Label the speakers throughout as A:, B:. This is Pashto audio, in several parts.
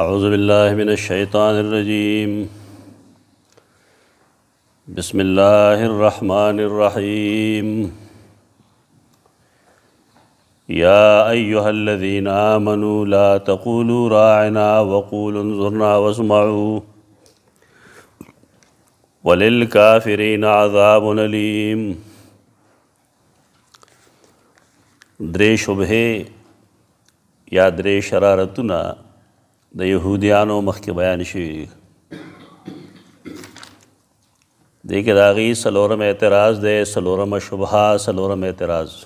A: أعوذ بالله من الشيطان الرجيم بسم الله الرحمن الرحيم يا أيها الذين آمنوا لا تقولوا راعنا وقولوا انظرنا واسمعوا وللكافرين عذاب أليم دري شبهي يا دري شرارتنا د يهوديانو مخکې بیان شوی دی کې راغي سلورم اعتراض دی سلورم شبهه سلورم اعتراض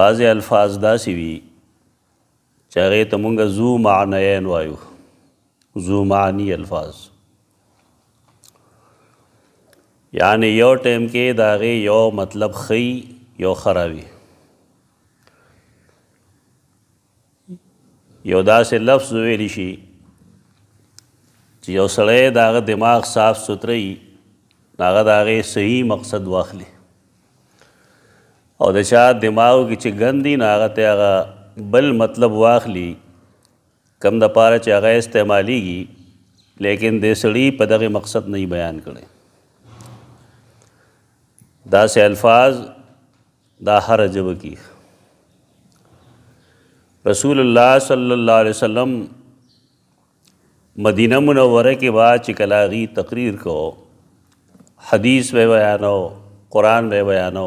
A: بعضی الفاظ داسې وي چې هغې ته مونږ زو معنیین وایو زو معنی الفاظ یعنی یو ټیم کې د هغې یو مطلب خی یو خرابي یو داسې لفظ ویلی شي چې یو سړی د هغه دماغ صاف سوتره وي هغه د هغې صحیح مقصد واخلي او د چا دماغ کې چې ګندي نه هغه ته هغه بل مطلب واخلي کم د پاره چې هغه استعمالیږي لیکن د سړی په دغه مقصد نه بیان کړي دا سے الفاظ دا ہر عجب کی رسول الله صلی الله علیه وسلم مدینه منوره کې با چې کلاغي تقریر کو حدیث به بیانو قرآن به بیانو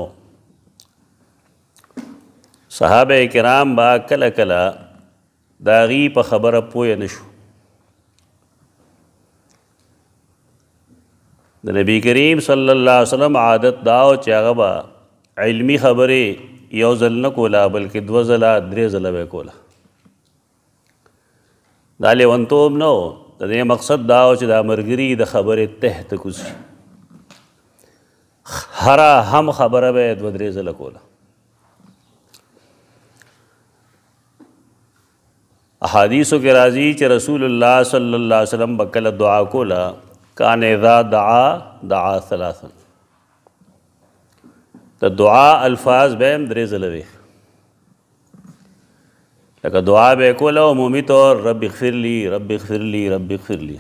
A: صحابه کرام با کله کله داغي په خبره پوه نشو د نبی کریم صلی الله علیه وسلم عادت داو چې هغه علمی خبره یو ځل نه کوله بلکې دوه ځله درې ځله به کوله دا لیونتوب نه و د دې مقصد دا و چې دا مرګري د خبرې ته ته کوز شي هر هم خبره به دوه درې ځله کوله احادیثو کې راځي چې رسول الله صلی الله علیه وسلم بکله دعا کوله کان اذا دعا دعا ثلاثه د دعا الفاظ به هم درې ځله وي لکه دعا به کوله عمومي طور رب اغفر لي رب اغفر لي رب اغفر لي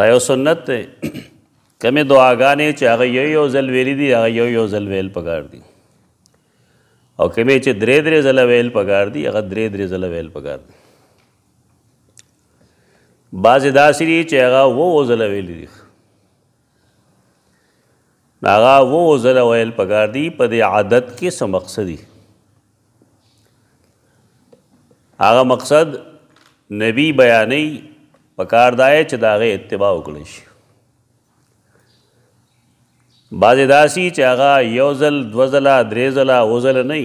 A: دا یو سنت دی کمی دعاګانې چې هغه یو یو ځل ویلي دي هغه یو یو ځل ویل پکار دي او کمی چې درې درې ځله ویل پکار دي هغه درې درې ځله ویل پکار دي بعضې داسې دي چې هغه وو ځله ویلي دي هغه وو زله ویل پکار دی په دې عادت کې څه مقصد دی هغه مقصد نبی بیانې پکار دی چې داغه اتباع وکړي شي بعضې داسي چې هغه یو ځل دوه ځله درې ځله اوه ځله نه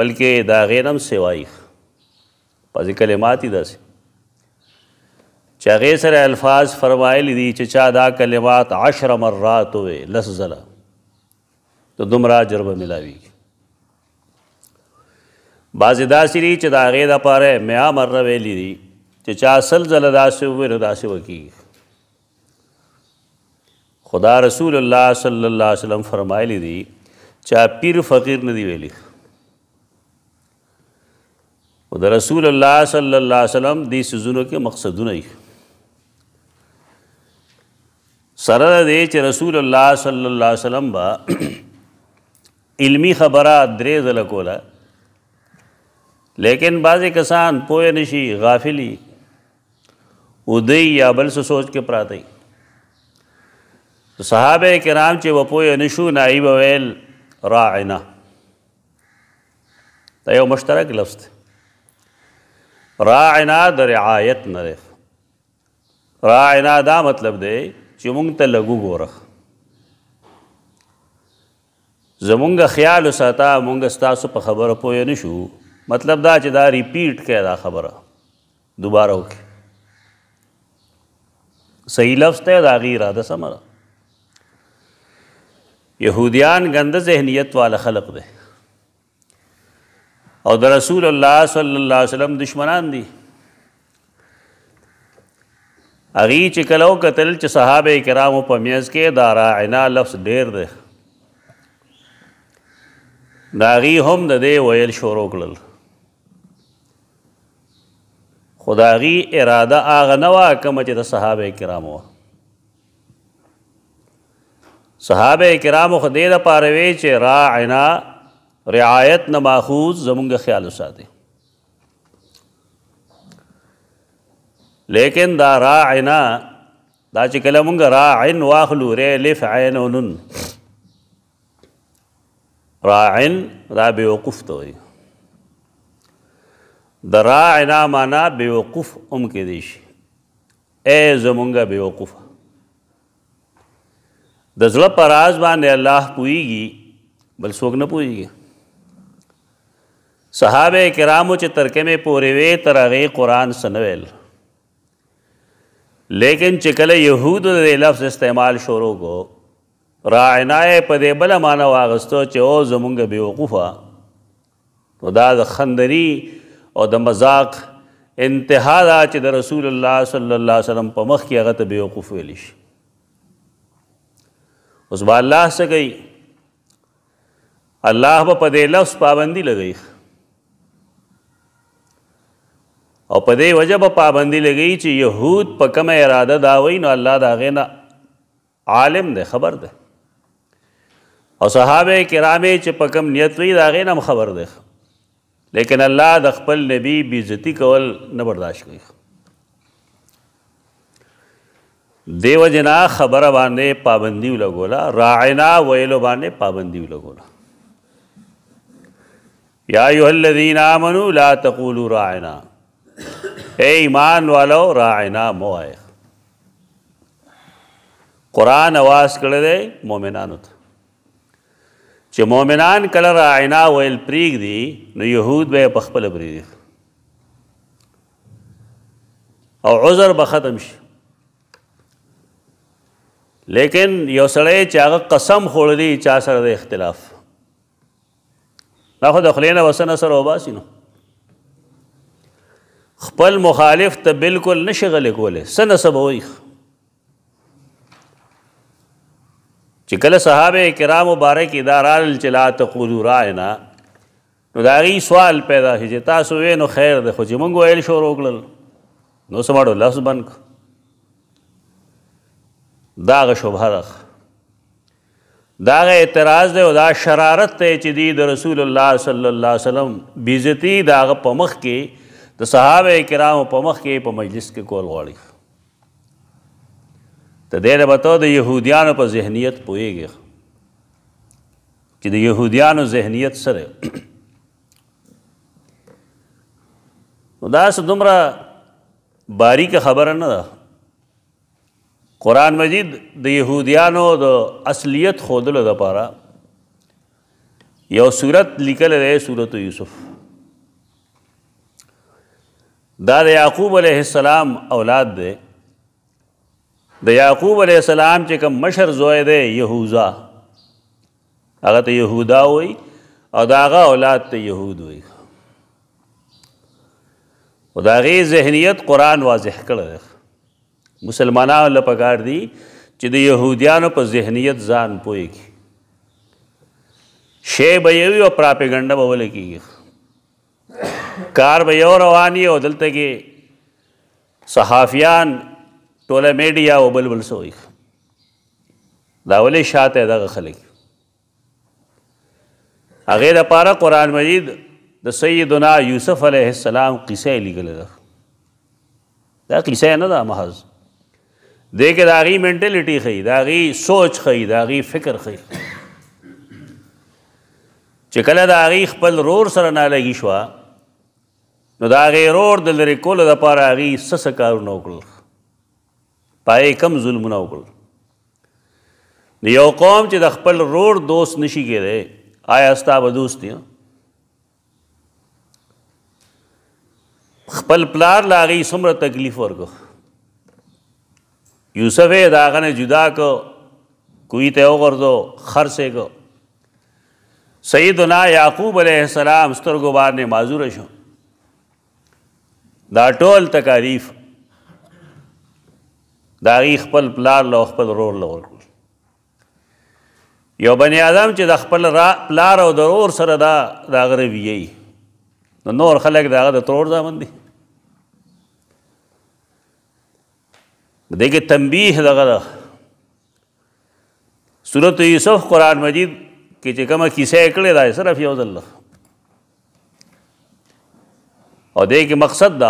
A: بلکې د هغې نه هم سوایي بعضې کلمات یې داسې چې هغه سره الفاظ فرمایلی دي چې چا دا کلمات عشر مرات وې لس زله ته دومره اجر به ملاويږي بعضې داسې دي چې د هغې دپاره میا مره ویلي دي چې چا سل زله داسې ووایي نو داسې وکیږي خدا رسول الله صلی الله علیه وسلم فرمایلی دي چا پیر فقیر نه دی ویلی او د رسول الله صلی الله علیه وسلم دې سيزونو کې مقصدونه دي سره دې چې رسول الله صلی الله علیه وسلم با علمی خبره درې ځله کوله لیکن بعضې کسان پوه نشي غافلی ودی یا بل څه سوچ کې پراتی صحابه کرام چې و پوه نشو نایب ویل راعنا دا یو مشترک لفظ دی راعنا د رعایت نه راعنا دا مطلب دی چې مونږ ته لګو ګورخ زمونږ خیال وساته مونږ ستاسو په خبره پوه نه شو مطلب دا چې دا ریپیټ کړه دا خبره دوباره وکړه صحیح لفظ ته دا غیر اراده سمره یهودیان ګنده ذهنیت والا خلق ده او د رسول الله صلی الله علیه وسلم دشمنان دي اغي چې کلو قتل چې صحابه کرامو په میز کې دا راعنا لفظ ډیر دی دا غي هم د دې ویل شروع کړل خداغي اراده اغه نه وا کوم چې د صحابه کرامو صحابه کرامو خدای د پاروي چې راعنا رعایت نه ماخوذ زمونږ خیال وساتي لیکن دا راعنا دا چې کله مونږ راعن واخلو ر لف عین نون راعن دا بیوقف ته وایي د راعنا معنا بیوقف هم کې دی شي اے زمونږه بیوقف د زړه پر راز باندې الله پويږي بل څوک نه پويږي صحابه کرامو چې ترکه مې پورې وې تر هغه قران سنویل لیکن چې کله يهودو د لفظ استعمال شروع کو راعنای په دې بل معنا واغستو چې او زمونږ بیوقوفه نو دا د خندري او د مذاق انتها دا چې د رسول الله صلی الله علیه وسلم په مخ کې هغه ته بیوقوف ویل شي اوس با الله څه کوي الله په دې لفظ پابندي لګوي او په دې وجه به پابندي لګی چې يهود په کومه اراده دا وای نو الله دا غینا عالم دی خبر دی او صحابه کرامه چې په کوم نیت وی دا غینا خبر دی لیکن الله د خپل نبی بیزتی کول نه برداشت کوي دیو جنا خبر باندې پابندی ولګولا راعنا ویلو باندې پابندی ولګولا یا ایه الذین آمنو لا تقولوا راعنا اے ایمان والو راعنا موای قران आवाज کړه دې مؤمنانو ته چې مؤمنان کله راعنا ویل پریګ دي نو يهود به په خپل پریګ او عذر به ختم شي لیکن یو سړی چې هغه قسم خوړلی چا سره د اختلاف دا خو د خلینه وسنه سره وباسي نو خپل مخالف ته بالکل نشغل کوله سن سبوي چې کله صحابه کرام مبارک ادارال چلا تقولوا راینا نو دا غي سوال پیدا شي چې تاسو وې نو خیر ده خو چې مونږ ویل شو روکل نو سماړو لاس بنک دا غ شوبه ده دا غ اعتراض ده او دا شرارت ته چې دی د رسول الله صلی الله علیه وسلم بیزتی دا غ پمخ کې د صحابه کرامو په مخ کې په مجلس کې کول غواړي د دې به ته د يهوديانو په ذهنیت پوهیږي چې د يهوديانو ذهنیت سره نو دا څه دومره باریک خبره نه ده قرآن مجید د يهوديانو د اصلیت خودلو لپاره یو صورت لیکل دی صورت یوسف دا د یعقوب علیہ السلام اولاد دی د یعقوب علیہ السلام چې کوم مشر زوی دی یهوزا هغه ته یهودا وای او دا هغه اولاد ته یهود وای او دا غي ذهنیت قران واضح کړل مسلمانانو لپاره دی چې د يهوديانو په ذهنیت ځان پويږي شی به یو پراپګاندا به ولګي کار به یو رواني او دلته کې صحافیان ټوله میډیا او بلبل سوی دا ولې شاته دغه خلک هغه د پاره قران مجید د سیدنا یوسف علیه السلام قصه لیکل ده دا قصه نه ده محض دې کې داغي منټیلیټي خي داغي سوچ خي داغي فکر خي چې کله داغي خپل رور سره نه لګي شو نو دا غیرور د لري کول د پاره غي سس کارونه وکړل پای کم ظلمونه وکړل یو قوم چې د خپل رور دوست نشي کېده آیا ستا به دوست دی خپل پلار لاغي څومره تکلیف ورکو یوسف یې داغه نه جدا کو کوی ته وګرځو خرڅه کو سیدنا یعقوب علیہ السلام سترګو باندې معذور شو دا ټول تکاریف دا غي خپل پلار له خپل رور له ورکول یو بنی آدم چې د خپل را پلار او د رور سره دا دا غرویي نو نور خلک دا د ترور ځامن دي دیکھے تنبیح دغه سورت یوسف قرآن مجید کې چې کومه کیسه کړې ده صرف یو ځل او دې کې مقصد دا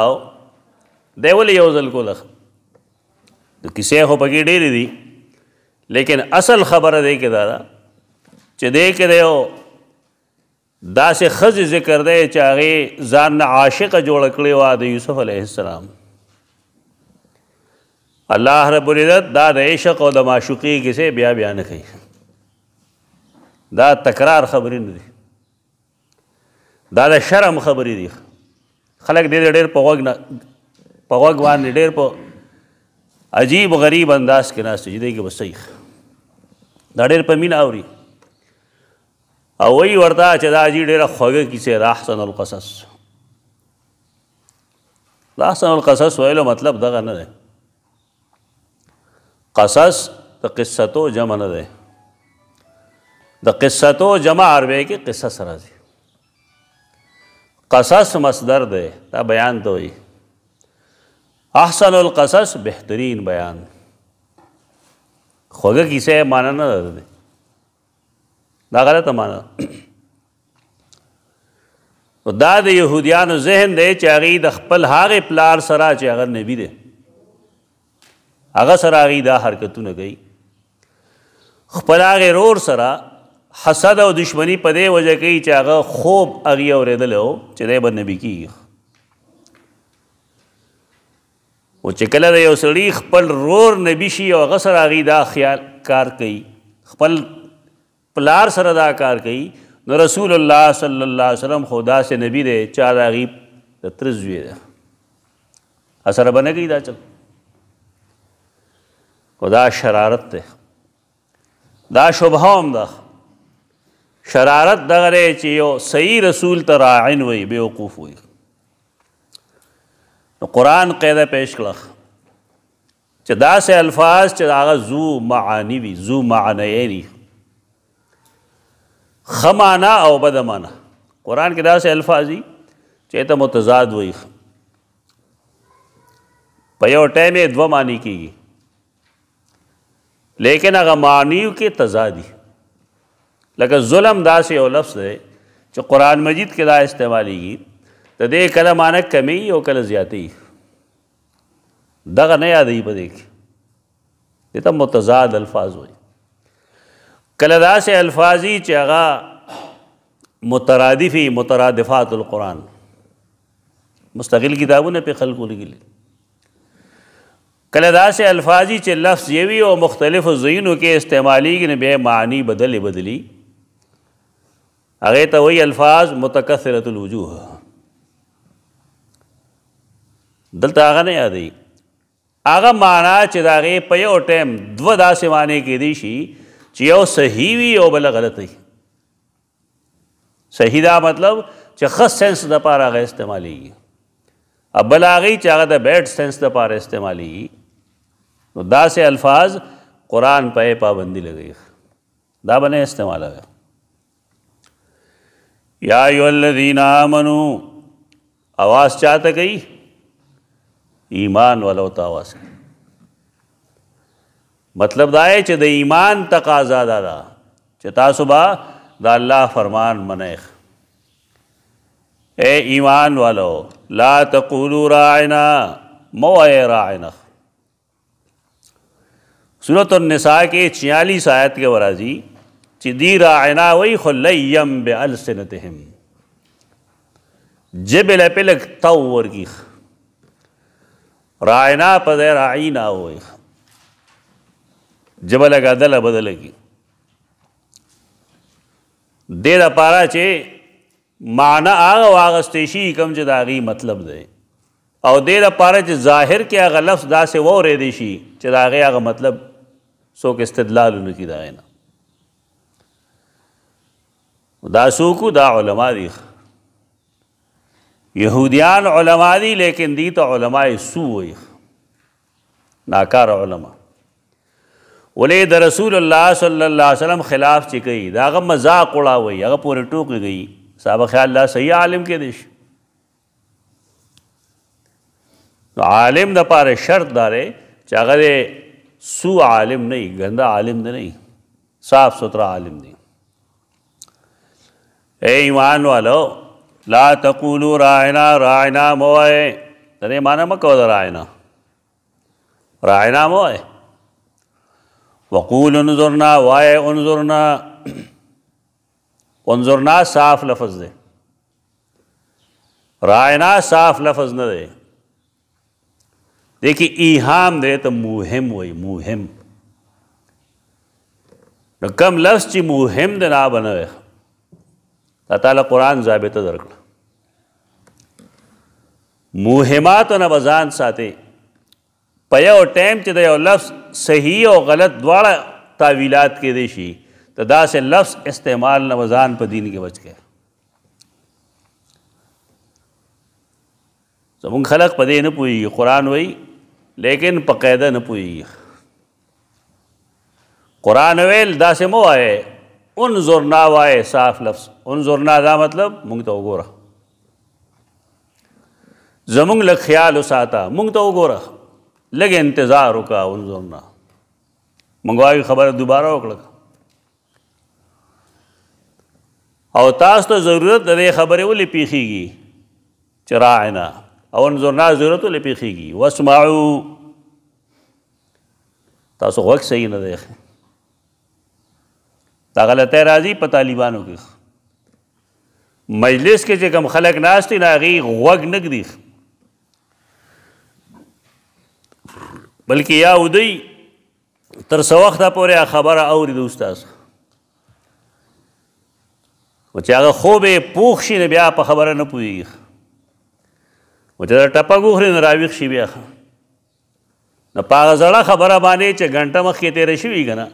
A: دی ولې یو ځل کول د کیسې هو پکې ډېرې دي لیکن اصل خبره دی کې دا ده چې دې کې دی او دا سه خز ذکر دی چې هغه ځان عاشق جوړ کړی و د یوسف علیه السلام الله رب العزت دا د عشق او د معشوقي کیسې بیا بیان کړي دا تکرار خبرې نه دي دا د شرم خبرې دي خلک ډېر ډېر په غوږ نه په غوږ باندې ډېر په عجیب غریب انداز کې ناست چې دی کې بس دا ډېر په مینه اوري او وی ورته چې دا جی ډېره خوږه کیسه راحسن القصص راحسن القصص ویلو مطلب دغه نه دی قصص د قصتو جمع نه دی د قصتو جمع عربی کې قصص راځي قصص مصدر دی دا بیان ته وي احسن القصص بهترین بیان خوږه کیسه معنا نه ده دا غلطه معنا او دا د يهوديانو ذهن دی چې هغه د خپل هغه پلار سره چې هغه نبی دی هغه سره هغه دا حرکتونه کوي خپل هغه رور سره حسد او دشمنی په دې وجه کې چې هغه خوب اغي اوریدلو چې دای به نبی کی او چې کله د یو سړي خپل رور نبی شي او هغه سره اغي دا خیال کار کوي خپل پلار سره دا کار کوي نو رسول الله صلی الله علیه وسلم خدا سے نبی دی چا دا غیب د ترزوی ده اثر باندې کوي دا چل خدا شرارت ده دا شوبه هم ده شرارت دغه چې یو صحیح رسول ته راعن وي بیوقوف وي نو قرآن قاعده پیش کړه چې داسې الفاظ چې هغه زو معانی وي زو معنی وي خمانا او بدمانا قرآن کې داسې الفاظ دي چې ته متضاد وي په یو ټایم یې دوه معنی کیږي لیکن هغه معنیو کې تضادی لکه ظلم داسې یو لفظ دی چې قرآن مجید کې دا استعمالیږي د دې کله معنی کمی او کله زیاتې دغه نه یادې په دې کې دته متضاد الفاظ وي کله داسې الفاظی چې هغه مترادفی مترادفات القرآن مستقل کتابونه په خلقو لګیلي کله داسې الفاظی چې لفظ یوي او مختلف زینو کې استعمالیږي نه به معنی بدلی بدلی هغه ته وی الفاظ متکثرت الوجوه دلته هغه نه یادې هغه معنا چې دا غي په یو ټیم دو داسې معنی کې دي شي چې یو صحیح وي او بل غلط وي صحیح دا مطلب چې خاص سنس د پاره غي استعمالي ابل هغه چې هغه د بیډ سنس د پاره استعمالي نو داسې الفاظ قران په پابندي لګي دا باندې استعمال وي یا ایو الذین آمنو आवाज़ چاہتا گئی ایمان ولو ته आवाज़ مطلب دا چې د ایمان تقاضا دا ده چې تاسو با دا الله فرمان منیخ اے ایمان والو لا تقولوا راعنا مو اے راعنا سورۃ النساء کې 46 آیت کې ورازی چې دی راعنا وی خو لیم بالسنتهم جب له پلک تو ورکی راعنا په ځای راعینا وی جب لګا دل بدل کی دې د پارا چې معنا هغه واغستې شي کوم چې دا غي مطلب دی او دې د پارا چې ظاهر کې هغه لفظ دا سه وره دي شي چې دا هغه مطلب سو کې استدلال نه کی دا نه دا سوکو دا علما دی یهودیان علما دی لیکن دی ته علما سو وي ناکار علما ولې د رسول الله صلی الله علیه وسلم خلاف چې کوي دا غ مزاق وړاوي هغه پورې ټوکی گئی صاحب خیال الله صحیح عالم کې دیش عالم د پاره شرط داره چې هغه سو عالم نه غنده عالم نه صاف سوترا عالم دی اے ایمان والو لا تقولو راینا راینا موئے دې معنی مکو دا راینا راینا موئے وقول انظرنا وای انظرنا انظرنا صاف لفظ دی راینا صاف لفظ نه دی دیکھیے ایہام دے تو موہم وئی موہم نو کم لفظ چی موہم دے نا بنوے دا تعالی قرآن ضابطه درکړه موهماتو نه بزان ساتي په یو ټایم چې د یو لفظ صحیح او غلط دواړه تعویلات کې دی شي ته داسې لفظ استعمال نه وزان په دین کې بچ کې زمونږ خلق په دې نه پوهېږي قرآن وایي لیکن په قاعده نه پوهېږي قرآن ویل داسې مو وایه ان زورنا وای صاف لفظ ان زورنا دا مطلب مونږ ته وګوره زمونږ له خیال وساته مونږ ته وګوره لږ انتظار وکا ان زورنا مونږ وايي خبره دوباره وکړه او تاسو ته ضرورت د خبرې ولې پیخیږي چې راعنا او ان زورنا ضرورت ولې پیخیږي واسمعوا تاسو غوږ صحیح نه دی دا غلطه راځي په طالبانو کې مجلس کې چې کوم خلک ناشتي ناغي غوګ نګدي بلکې یا ودی تر سو وخت پورې خبره اوري د استاد او چې هغه خوبې پوښ شي بیا په خبره نه پوي او چې ټپه ګوخره نه راويخ شي بیا نه پاغه زړه خبره باندې چې غنټه مخ کې تیر شي وي کنه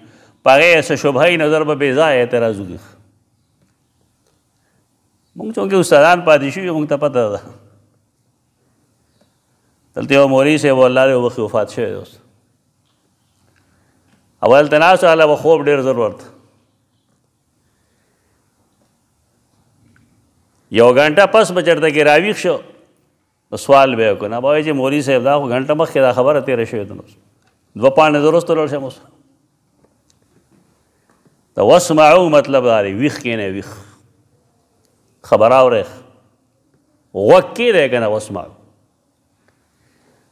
A: پاگه سه شبهی نظر به بیزای اعتراض وکړي موږ چونکه استادان پاتې شو موږ ته پته ده دلته یو مولوي صاحب الله دې وبخي وفات شوی دی اوس اول تناس الله به خوب ډېر ضرورت یو غنټه پس بچرته کې راویښ شو سوال به وکړ نه به چې مولوي صاحب دا غنټه مخکې دا خبره تیره شوې ده نو دوه پانه درست ورسره مو د وسمعو مطلب دا دی ویخ کینه ویخ خبر اورخ وکی دی کنه وسمعو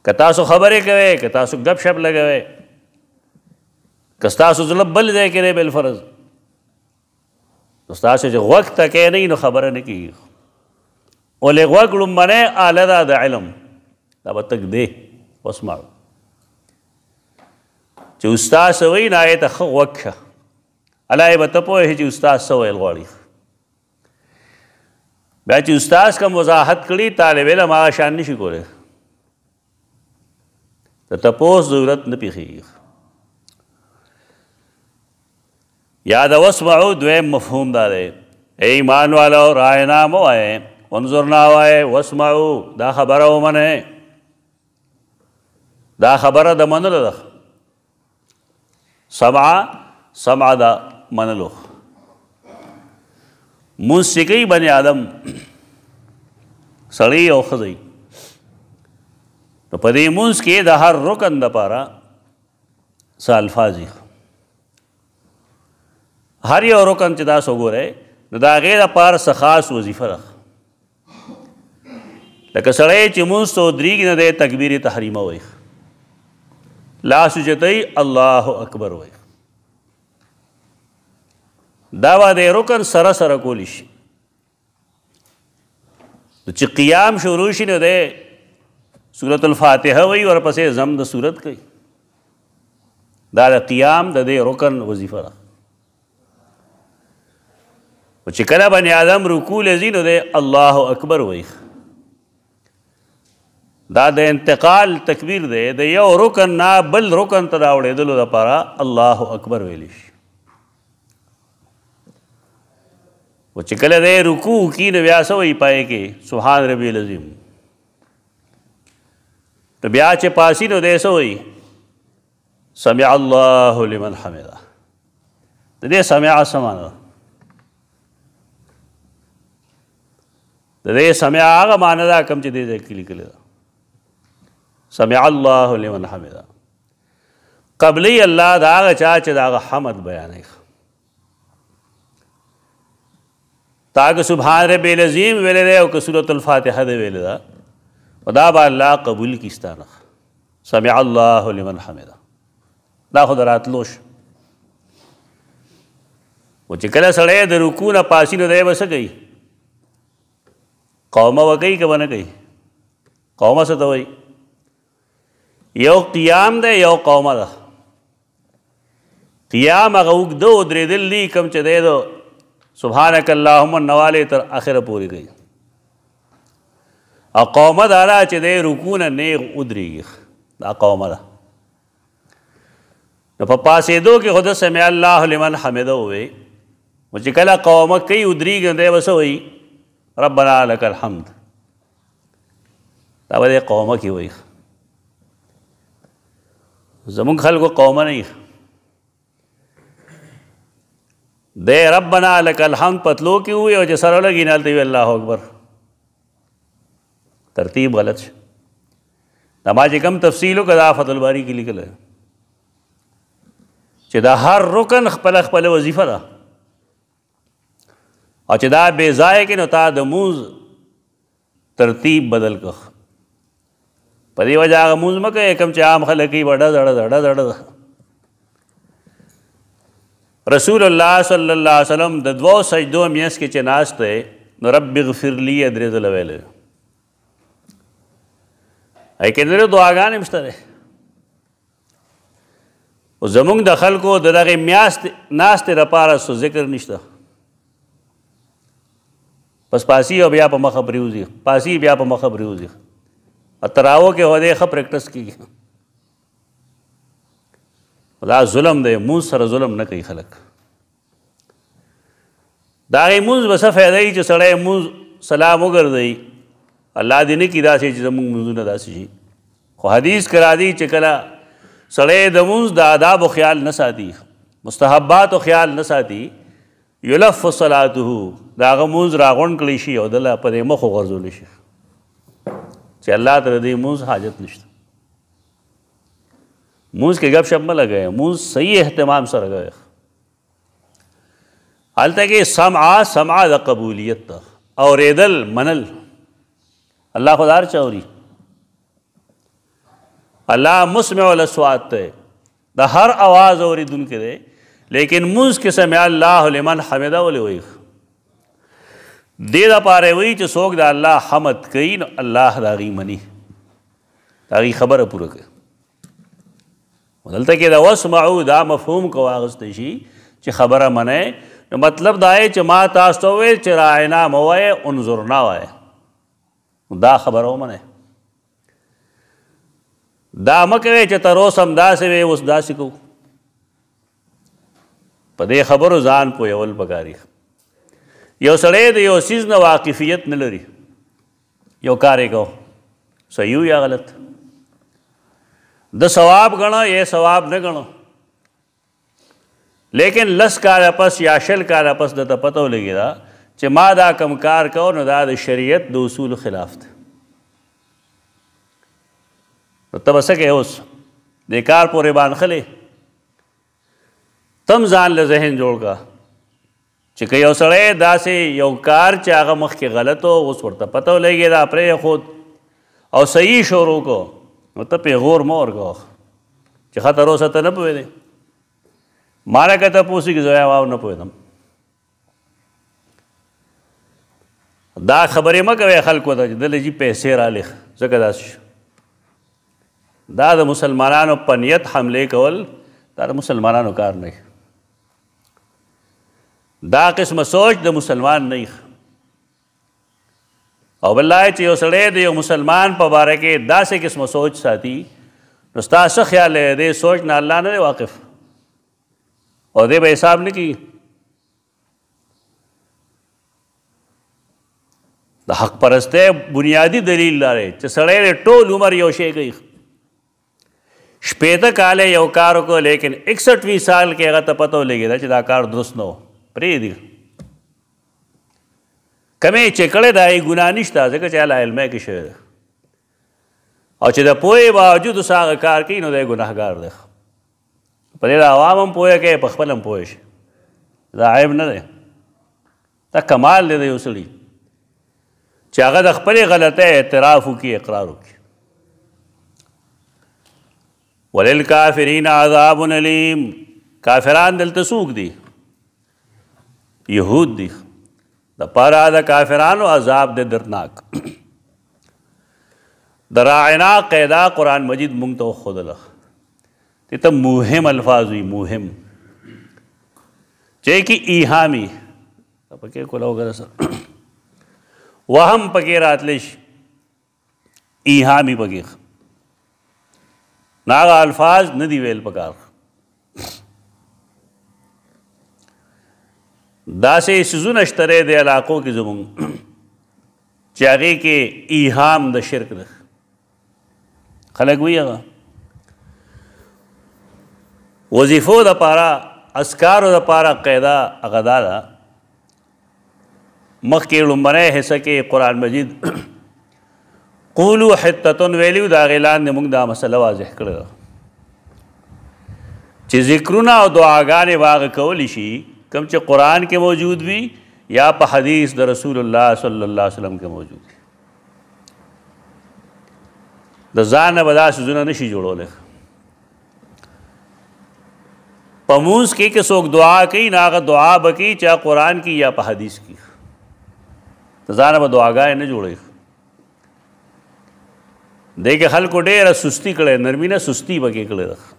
A: که تاسو خبرې کوي که تاسو غب شپ لګوي که تاسو ظلم بل دی کې بل فرض تاسو چې وخت تکې نه نو خبره نه کیږي ولې غوږ لمنه اله ده د علم دا به تک دی وسمعو چې استاد وی نه آیت خو وکه الای به ته پوهې چې استاد څه ویل غواړي بیا چې استاد کوم وضاحت کړي طالب علم هغه شان نشي کولی د تپوس ضرورت نه پیښیږي یاد وسمعو دویم مفهوم دا دی اے ایمان والو راینا مو آئے انظرنا وائے واسمعو دا خبره ومنه دا خبره د منلو ده سمع سمع دا منلو مونځ چې کوي بنی آدم سړی او ښځی نو په دې مونځ کې د هر رکن دپاره څه الفاظ هر یو رکن چې تاسو وګورئ نو د هغې دپاره څه خاص وظیفه ده لکه سړی چې مونځ ته ودرېږي نه دی تکبیر تحریمه وایي لاس اوچتوي الله اکبر وایي دا به د رکن سره سره کولی شي چې قیام شروع شي نو دی سورت الفاتحه وی ورپسې زم د سورت کوي دا د قیام د دې رکن وظیفه ده و چې کله باندې آدم رکوع لذي نو دی الله اکبر وای دا د انتقال تکبیر دی د یو رکن نه بل رکن ته راوړېدلو لپاره الله اکبر ویلی شي و چې کله دې رکوع کې نو بیا سوې پائے کې سبحان ربی العظیم ته بیا چې پاسی نو دې سوې سمع الله لمن حمده ته دې سمع سمان د دې سمع هغه معنی دا کم چې دې کې لیکل سمع الله لمن حمده قبلی الله دا هغه چا چې دا حمد بیانې تاګه سبحان رب العظیم ویلې ده او که سورۃ الفاتحه ده ویلې ده ودا با الله قبول کیستانه سمع الله لمن حمده دا خو دراتلوش و چې کله سړی د رکوع نه پاسې نو دی وسه کوي قومه وکي که ونه کوي قومه څه ته وایي یو قیام دی یو قومه ده قیام هغه اوږده ودرېدل دي کوم چې دی د سبحانک اللهم نواله تر اخره پوری گئی اقامه دارا چې د رکون نیغ ادریخ دا اقامه ده نو په پاسې دو کې خود سمع الله لمن حمده وي او چې کله قومه کوي ادریږي دی وسه وي ربنا لك الحمد دا به قومه کې وي زمونږ خلکو قومه نه دے ربنا لک الحمد پتلو کې وي او چې سره لګي نه دی الله اکبر ترتیب غلط شو دا ما چې کم تفصیل او قضافت الباری کې لیکل چې دا هر رکن خپل خپل وظیفه ده او چې دا بے ځای کې نو تا د موز ترتیب بدل کړ په دې وجه هغه موز مکه کم چې عام خلک یې وړه زړه زړه زړه رسول الله صلی الله علیه وسلم د دوو سجدو میاس کې چې ناشته نو رب اغفر لي درې ځله ویل اې کې درې دعاګانې مشته ده او زمونږ د خلکو د دغه میاست ناشته لپاره سو ذکر نشته پس پاسی او بیا په مخه پریوزي پاسی بیا په مخه پریوزي اتراو کې هده خ پریکټس کیږي دا ظلم دی مونځ سره ظلم نه کوي خلک دا هغې مونځ به څه فایده وي چې سړی مونځ سلام وګرځوي الله دې نه کړي داسې چې زمونږ مونځونه داسې شي خو حدیث کرا دی چې کله سړی د مونځ د آداب و خیال نه ساتي مستحبات و خیال نه ساتي یلف صلاته دا هغه مونځ راغونډ کړی شي او دله په دې مخ وغورځولی شي چې الله ته د دې مونځ حاجت نشته مونږ کې غب شپ مله غه مونږ صحیح اهتمام سره غه حالته کې سمع سمع د قبولیت او ریدل منل الله خدار چوري الله مسمع الاصوات ته د هر आवाज اوریدونکو دی لیکن موږ کې سمع الله لمن حمده ولې وي دې دا پاره وی چې څوک د الله حمد کوي نو الله دا غي مني دا غي خبره پوره کوي ودلته کې دا وسمعو دا مفهوم کو واغست شي چې خبره منه نو مطلب دا چې ما تاسو ته وی چې راعنا موای انظرنا وای دا خبره منه دا مکوي چې تر اوسه هم داسې وي اوس داسې کو په دې خبرو ځان پویول بګاری یو سړی د یو سیز نه واقفیت نه لري یو کار یې کو صحیح یا غلط د ثواب غنه یا ثواب نه غنو لیکن لس کال پس یا شل کال پس د ته پتو لګی دا چې ما دا کم کار کو نو دا د شریعت د اصول خلاف ده نو ته وسکه اوس د کار پورې باندې خلې تم ځان له ذهن جوړ کا چې که یو سړی داسې یو کار چې هغه مخکې غلط و اوس ورته پته لګی دا پرې خود او صحیح شروع کو نو ته پیغور مور کو چې خطر اوسه ته نه پوي دي مالا کته پوسی کې زویا واو نه پویدم دا خبرې م کوي خلکو ته دل جی پیسې را لخ زکه داس دا د مسلمانانو په نیت حمله کول دا د مسلمانانو کار نه دا قسم سوچ د مسلمان نه او بل چې یو سړی د یو مسلمان په باره کې داسې قسمه سوچ ساتي نو ستا څه خیال دی دې سوچ نه الله نه دی واقف او دې به حساب نه کیږي د حق پرسته بنیادی دلیل لاره چې سړی ټول عمر یو شی کوي شپېته کال یو کار کو لیکن 61 سال کې هغه ته پته لګی دا چې دا کار درست نه پری دی کمې چې کړې دا یې ګناه نشته ځکه چې الله علمه کې شوی ده او چې د پوهې باوجود ساغه کار کوي نو دی ګناهګار دی په دې عوام هم پوهه کوي په خپل هم پوه شي دا عیب نه دی دا کمال دی د یو سړي چې هغه د خپلې غلطۍ اعتراف وکړي اقرار وکړي وللکافرین عذاب الیم کافران دلته څوک دي یهود دي د پاره د کافرانو عذاب د درناک دراعنا قیدا قران مجید مونږ ته خودله ته ته مهم الفاظ وي مهم چې کی ایهامي پکې کولا وګره سر وهم پکې راتلش ایهامي پکې ناغه الفاظ ندی ویل پکار دا سه سيزونه شتره د علاقو کې زمون چاغي کې ایهام د شرک ده خلک ویغه وظیفو د پاره اسکارو د پاره قاعده غدا ده مخکې لمبره حصہ کې قران مجید قولو حتتن ویلیو دا غیلان موږ دا مسله واضح کړو چې ذکرونه او دعاګانې واغ کول شي کم چې قرآن کې موجود وي یا په حدیث د رسول الله صلی الله علیه وسلم کې موجود وي د ځان به دا سوزونه نشي جوړولی په مونځ کې که څوک دعا کوي نه هغه دعا به کوي چې قرآن کې یا په حدیث کې د ځان به دعاګانې نه جوړوي دې کې خلکو ډېره سستی کړې نرمینه سستی وکړې کړې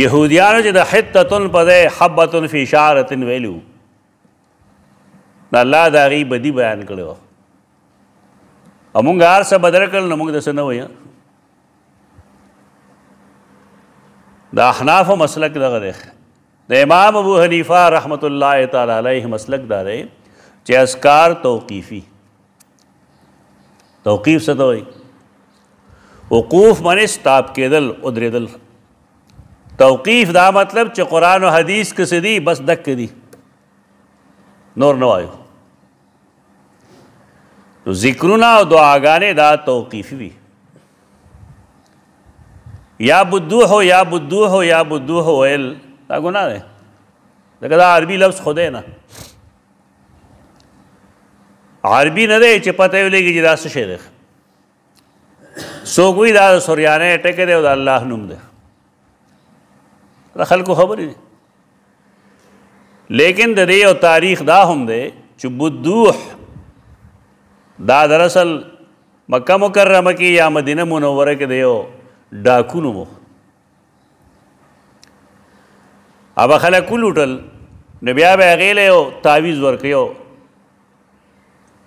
A: يهوديانو چې د حتتن په ځای حبتن فی اشاره ویلو دا الله دا غي بدی بیان کړو امونږ هر څه بدل کړل نو موږ د څه نه وایو دا احناف مسلک دغه دی د امام ابو حنیفه رحمت الله تعالی علیه مسلک دا دی چې اسکار توقیفی توقیف څه ته وایي وقوف معنی ستاب کېدل ادریدل توقیف دا مطلب چې قرآن او حدیث کې سدي بس دک دي نور نه وایو نو ذکرونه او دعاګانې دا توقیفي وي یا بدو هو یا بدو هو یا بدو هو ال دا ګناه ده دا کدا عربي لفظ خوده نه عربي نه دی چې پته ولګي چې دا څه شی ده سوګوي دا سوریانه ټکه دی او د الله نوم ده دا خلکو خبرې دي لیکن د دې او تاریخ دا هم دی چې بدوح دا در اصل مکه مکرمه کې یا مدینه منوره کې دیو ډاکونو مو اب خلک لوټل نو بیا به غیله او تعویز ورکیو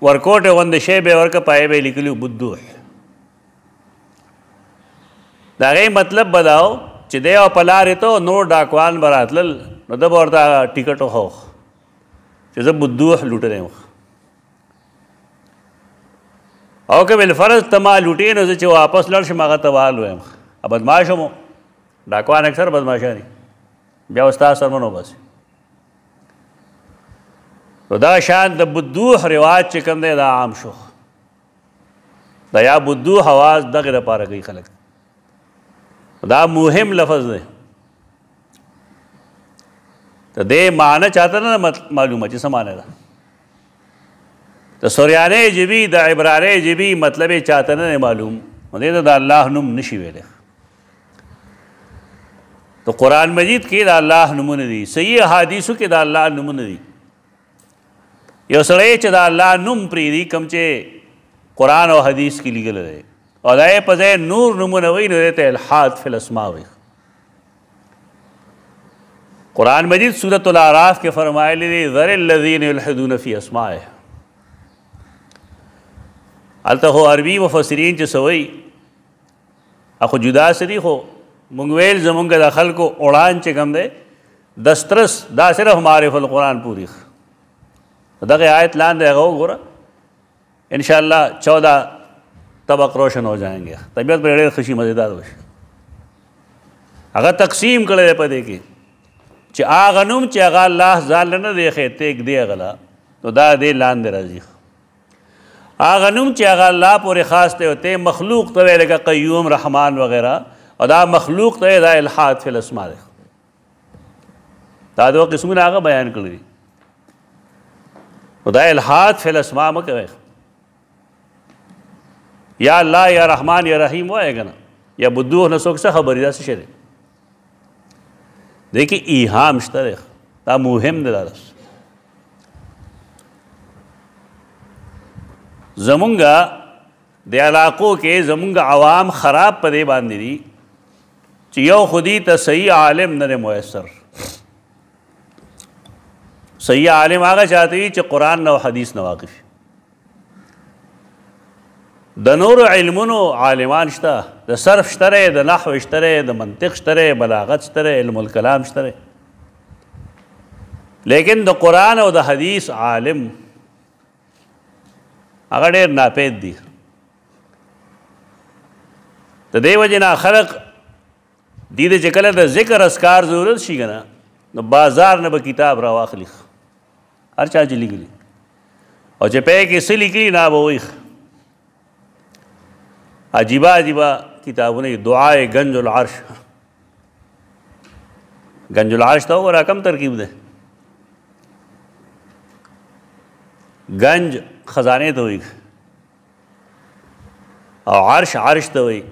A: ورکوټه وند شی به ورکه پای به لیکلو بدوح دا غي مطلب بداو چې دی او پلارې ته نور ډاکوان به راتلل نو ده به ورته ټیکټ وخوښ چې زه بدوح لوټلی یم او که بالفرض ته ما لوټې نو زه چې واپس لاړ شم هغه ته والو یم بدمعاش هم ډاکوان اکثر بدمعاشان دي بیا استاد سره منو بس نو دا شان د بدوح رواج چې کوم دی دا عام شو دا یا بدوح आवाज دغه لپاره کوي خلک دا مهم لفظ دی ته دې معنی چاته نه معلومه چې سمانه ده ته سوریانه جبی د عبرانه جبی مطلب چاته نه معلوم دې ته د الله نوم نشي ویل ته قران مجید کې د الله نومونه دي صحیح حدیثو کې د الله نومونه دي یو سړی چې د الله نوم پری دي کم چې قران او حدیث کې لګل دی او دا په ځای نور نمونه وی نو ته الحاد فی الاسماء وی قران مجید سورۃ الاعراف کې فرمایلی دی ذر الذین یلحدون فی اسماءه الته هو عربی مفسرین چې سوئی اخو جدا سری هو مونږ ویل زمونږ د خلکو اوران چې کم دی دسترس دا صرف معرف القرآن پوری دغه آیت لاندې هغه وګوره ان شاء الله 14 طبق روشن ہو جائیں گے طبیعت پر ډېر خوشي مزیدار وشي هغه تقسیم کړی په دې کې چې هغه نوم چې هغه الله ځال نه دی خې تیک دی غلا نو دا دې لاندې راځي هغه نوم چې هغه الله پورې خاص ته ته مخلوق ته لکه قیوم رحمان وغیرہ او دا مخلوق ته دا الحاد فی الاسماء دا دوه قسمونه هغه بیان کړی دا الحاد فی الاسماء مکه یا الله یا رحمان یا رحیم وایې کنه یا بدوه نه څوک څه خبرې دا څه شی دی دی کې ایهام شته دی دا مهم دی دا لفظ زمونږ د علاقو کې زمونږ عوام خراب پدې باندې دي چې یو خودي ته صحیح عالم نه میسر صحیح عالم هغه چاته چې قران نه او حدیث نه واقف د نور علمونو عالمان شته د صرف شته د نحو شته د منطق شته بلاغت شته علم الکلام شته لیکن د قرآن او د حدیث عالم هغه ډېر ناپید دي د دې وجې نه خلق دې د چې کله د ذکر اسکار ضرورت شي کنه نو بازار نه به کتاب را واخلي هر چا چې لیکلي او چې پې کې څه لیکلي نه به وایي عجیبہ عجیبہ کتابونه دعای گنج العرش گنج العرش تا وګوره کم ترکیب ده گنج خزانه ته وایي او عرش عرش ته وایي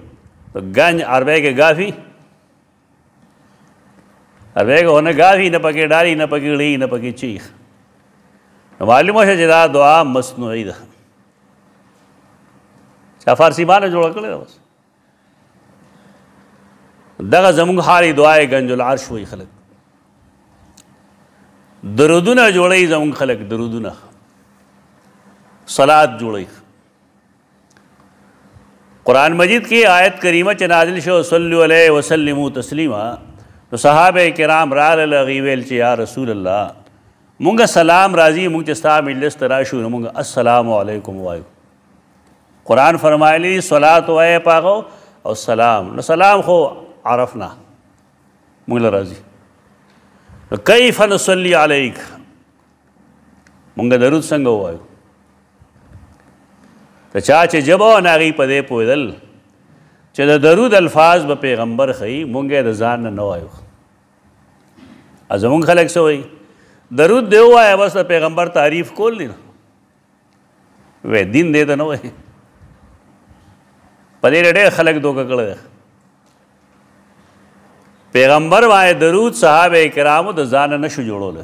A: تو گنج عربی کې گافی عربی کې هونه گافی نه پکې ډاری نه پکې ړی نه پکې چیخ معلومه شه چې دا دعا مصنوعي ده چې فارسی باندې جوړ کړل اوس دغه زموږ حالي دعای گنج العرش وی خلق درودونه جوړي زموږ خلق درودونه صلات جوړي قرآن مجید کی آیت کریمه چې نازل شو صلی علیه وسلم تسلیما نو صحابه کرام را لغي ویل چې یا رسول الله مونږه سلام راضي مونږ چې ستا مجلس تراشو مونږه السلام علیکم وایو قرآن فرمایلی صلات و اے پاغو او سلام نو سلام خو عرفنا موږ راځي کیف نصلی علیک موږ درود څنګه وایو ته چا چې جبو ناغي په دې پویدل چې د درود الفاظ به پیغمبر خي مونږه د ځان نه وایو ازمون خلک سوې درود دی وایي بس پیغمبر تعریف کول نه وې دین دې ته نه وایي په دې ډېر خلک دوکه کړل پیغمبر وای درود صحابه کرامو د ځان نه شو جوړول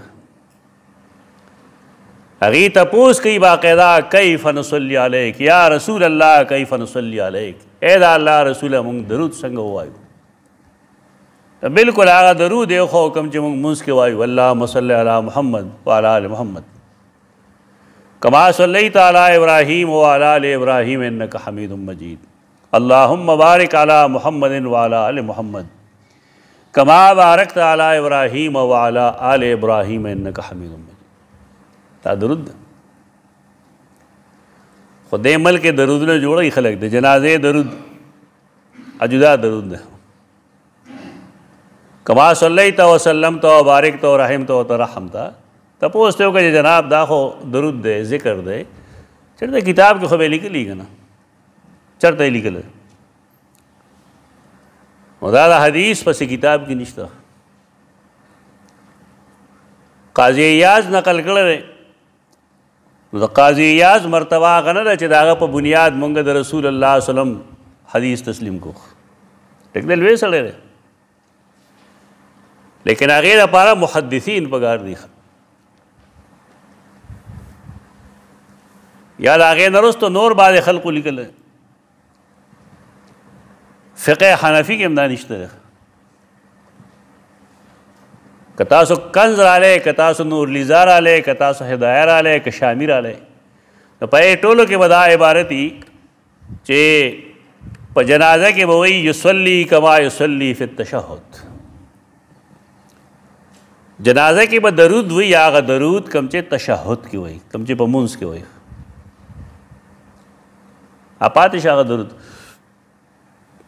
A: هغه تاسو کوي باقاعده کیف نصلی علیک یا رسول الله کیف نصلی علیک اے دا الله رسول موږ درود څنګه وایو بالکل هغه درود یو خو کوم چې موږ منس کې وایو الله صلی علی محمد وعلى ال محمد کما صلی تعالی ابراهیم وعلى ال ابراهیم انک حمید مجید اللہم مبارک علی محمد وعلا آل محمد کما بارکت علی ابراہیم وعلا آل ابراہیم انکا حمید مجید تا درود خود دے ملک درود نے جوڑا ہی خلق دے جنازے درود اجدا درود دے کما صلیت و سلمت و بارکت و رحمت و ترحمتا تا پوستے ہو کہ جناب دا خو درود دے ذکر دے چھڑ دے کتاب کی خوبے لکھ لی گنا چرته لیکل نو دا د حدیث په کتاب کې نشته قاضی یاز نقل کړل نو د قاضی یاز مرتبه غنه ده چې داغه په بنیاد مونږ د رسول الله وسلم حدیث تسلیم کو ټیک دل وې سره لیکن هغه لپاره محدثین پکار دي یا هغه نرسته نور باندې خلقو لیکل فقه حنفی کې امدا نشته ده کتا سو کنز را لې کتا سو نور لیزا را لې کتا سو هدايه را لې ک شامی را لې نو په ټولو کې ودا عبارت دي چې په جنازه کې به وی یصلی کما یصلی فی التشهد جنازه کې به درود وی هغه درود کم چې تشهد کې وی کم چې په مونږ کې وی اپاتې هغه درود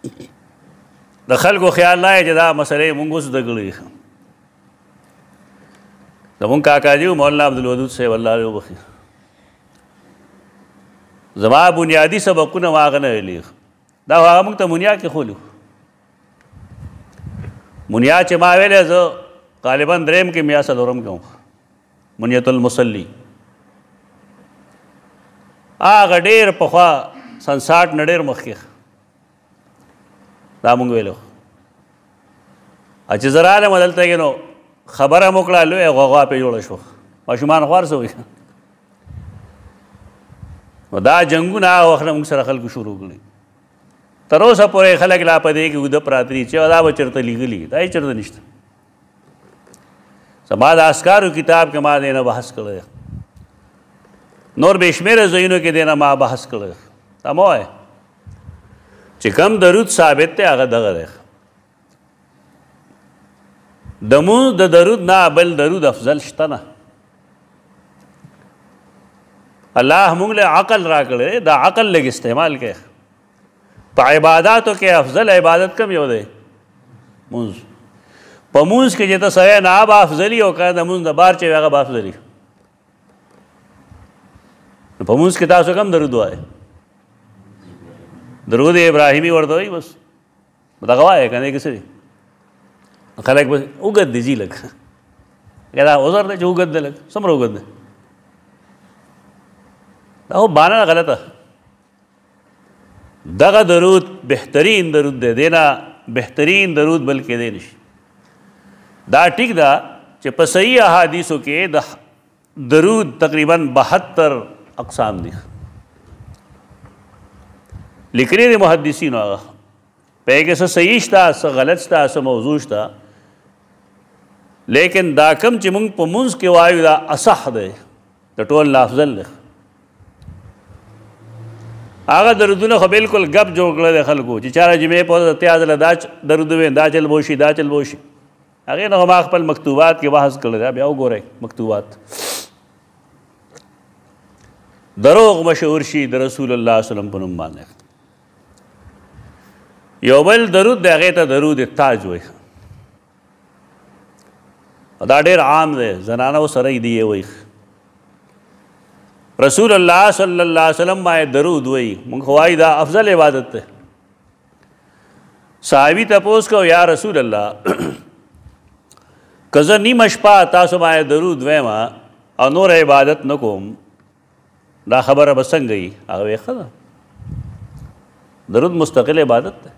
A: د خلکو خیال لای چې دا مسلې مونږ اوس دګلې زمون کاکا دی مولانا عبدالودود صاحب الله علیه وبخي زما بنیادی سبقونه واغنه لیک دا هغه موږ ته مونیا کې خولو مونیا چې ما ویلې زه غالبا دریم کې میا سلورم کې منیت المصلی هغه ډېر په خوا سنساټ نډېر مخکې دا مونږ ویلو چې زه راغلم دلته کې نو خبره مو کړه لوی غوغا پې جوړه شو ماشومان خوار سوي نو دا جنگونه هغه وخت موږ سره خلکو شروع کړي تر اوسه پورې خلک لا په دې کې اوده پراتري چې دا به چېرته لیږلي دا یې چېرته نشته زما د اسکارو کتاب کې ما دې نه بحث کړی نور بې شمېره ځایونو کې دې نه ما بحث کړی دا مو وایه چې کم درود ثابت ته هغه دغه دی دمو د درود نه بل درود افضل شته نه الله موږ له عقل راکړې دا عقل لګ استعمال کې په عبادتو کې افضل عبادت کم یو دی مونږ په مونږ کې چې تاسو یې نه با افضلی او کنه مونږ د بار چې هغه با افضلی په مونږ کې تاسو کم درود وایي درود ابراهیمي ورته وي بس دا غوایه کنه کې څه خلک بس وګد دي جی لګ دا عذر دی چې وګد دی لګ څومره وګد دی دا هو باندې غلطه دغه درود بهترین درود دی دینا بهترین درود بلکې دی نشي دا ټیک دا چې په صحیح احادیثو کې د درود تقریبا 72 اقسام دي لیکلی دی محدثینو هغه پېګه څه صحیح شته څه غلط شته څه موضوع شته لیکن دا کم چې موږ په منځ کې وایو دا اصح دی د ټول لافظل دی هغه درودونه خو بالکل غب جوړ کړل د خلکو چې چاره جمعې په تیاز لدا درود وې دا چل بوشي دا چل بوشي هغه نه ما خپل مکتوبات کې بحث کړل دا بیا وګورئ مکتوبات دروغ مشهور شي د رسول الله صلی الله علیه وسلم په نوم باندې یو بل درود دی هغې ته درود تاج وایي دا ډیر عام دی زنانه سره دی وایي رسول الله صلی الله علیه وسلم باندې درود وایي موږ خوای دا افضل عبادت ده صحابي تپوس کو یا رسول الله کزه نیم شپه تاسو باندې درود وایم او نور عبادت نکوم دا خبره بسنګ گئی هغه ښه ده درود مستقل عبادت ده